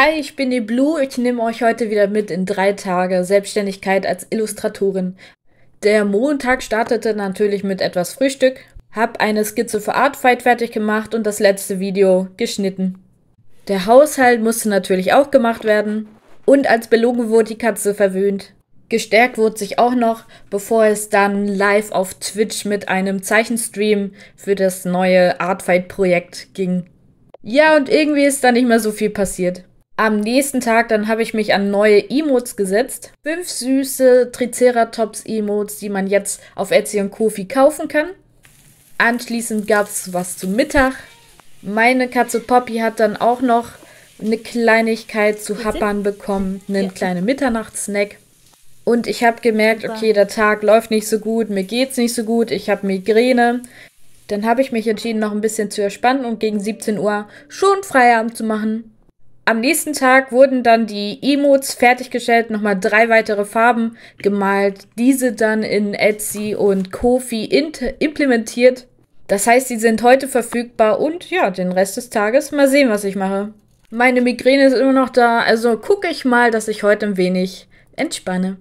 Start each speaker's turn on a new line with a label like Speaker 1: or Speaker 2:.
Speaker 1: Hi, ich bin die Blue. Ich nehme euch heute wieder mit in drei Tage Selbstständigkeit als Illustratorin. Der Montag startete natürlich mit etwas Frühstück, hab eine Skizze für Artfight fertig gemacht und das letzte Video geschnitten. Der Haushalt musste natürlich auch gemacht werden und als Belogen wurde die Katze verwöhnt. Gestärkt wurde sich auch noch, bevor es dann live auf Twitch mit einem Zeichenstream für das neue Artfight-Projekt ging. Ja, und irgendwie ist da nicht mehr so viel passiert. Am nächsten Tag dann habe ich mich an neue Emotes gesetzt. Fünf süße Triceratops-Emotes, die man jetzt auf Etsy und Kofi kaufen kann. Anschließend gab es was zum Mittag. Meine Katze Poppy hat dann auch noch eine Kleinigkeit zu happern bekommen, einen ja. kleinen Mitternachtssnack. Und ich habe gemerkt, okay, der Tag läuft nicht so gut, mir geht's nicht so gut, ich habe Migräne. Dann habe ich mich entschieden, noch ein bisschen zu erspannen und gegen 17 Uhr schon Freierabend zu machen am nächsten Tag wurden dann die Emotes fertiggestellt, nochmal drei weitere Farben gemalt, diese dann in Etsy und Kofi implementiert. Das heißt, sie sind heute verfügbar und ja, den Rest des Tages mal sehen, was ich mache. Meine Migräne ist immer noch da, also gucke ich mal, dass ich heute ein wenig entspanne.